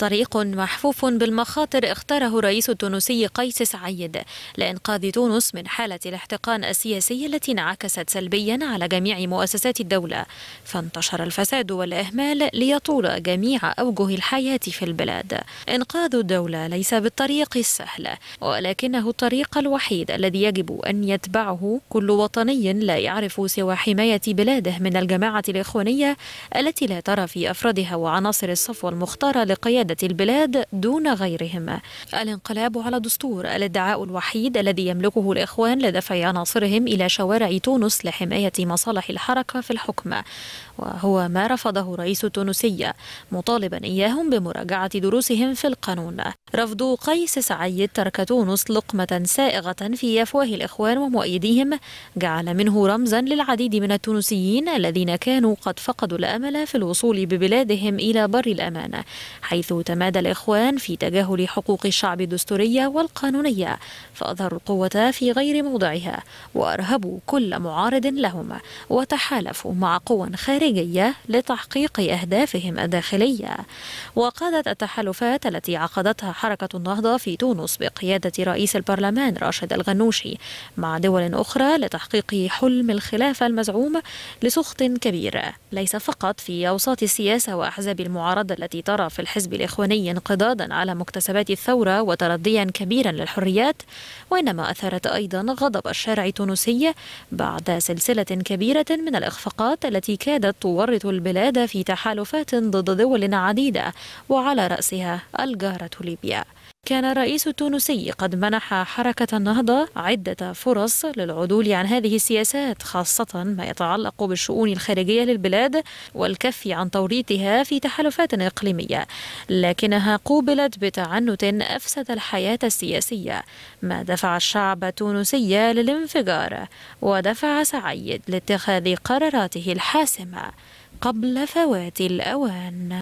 طريق محفوف بالمخاطر اختاره الرئيس التونسي قيس سعيد لإنقاذ تونس من حالة الاحتقان السياسي التي انعكست سلبيا على جميع مؤسسات الدولة فانتشر الفساد والإهمال ليطول جميع أوجه الحياة في البلاد إنقاذ الدولة ليس بالطريق السهل ولكنه الطريق الوحيد الذي يجب أن يتبعه كل وطني لا يعرف سوى حماية بلاده من الجماعة الإخوانية التي لا ترى في أفرادها وعناصر الصفوة المختارة لقيادة قيادة البلاد دون غيرهم الانقلاب على دستور الادعاء الوحيد الذي يملكه الإخوان لدفع عناصرهم إلى شوارع تونس لحماية مصالح الحركة في الحكم وهو ما رفضه رئيس التونسية مطالبا إياهم بمراجعة دروسهم في القانون رفض قيس سعيد ترك تونس لقمة سائغة في أفواه الإخوان ومؤيديهم جعل منه رمزا للعديد من التونسيين الذين كانوا قد فقدوا الأمل في الوصول ببلادهم إلى بر الأمان حيث تمادى الإخوان في تجاهل حقوق الشعب الدستورية والقانونية فأظهروا القوة في غير موضعها وأرهبوا كل معارض لهم وتحالفوا مع قوى خارجية لتحقيق أهدافهم الداخلية وقادت التحالفات التي عقدتها حركة النهضة في تونس بقيادة رئيس البرلمان راشد الغنوشي مع دول أخرى لتحقيق حلم الخلافة المزعوم لسخط كبير ليس فقط في أوساط السياسة وأحزاب المعارضة التي ترى في الحزب الإخواني انقضاضا على مكتسبات الثورة وترديا كبيرا للحريات وإنما أثارت أيضا غضب الشارع التونسي بعد سلسلة كبيرة من الإخفاقات التي كادت تورط البلاد في تحالفات ضد دول عديدة وعلى رأسها الجارة ليبيا كان الرئيس التونسي قد منح حركة النهضة عدة فرص للعدول عن هذه السياسات خاصة ما يتعلق بالشؤون الخارجية للبلاد والكف عن توريطها في تحالفات إقليمية لكنها قوبلت بتعنت أفسد الحياة السياسية ما دفع الشعب التونسي للانفجار ودفع سعيد لاتخاذ قراراته الحاسمة قبل فوات الأوان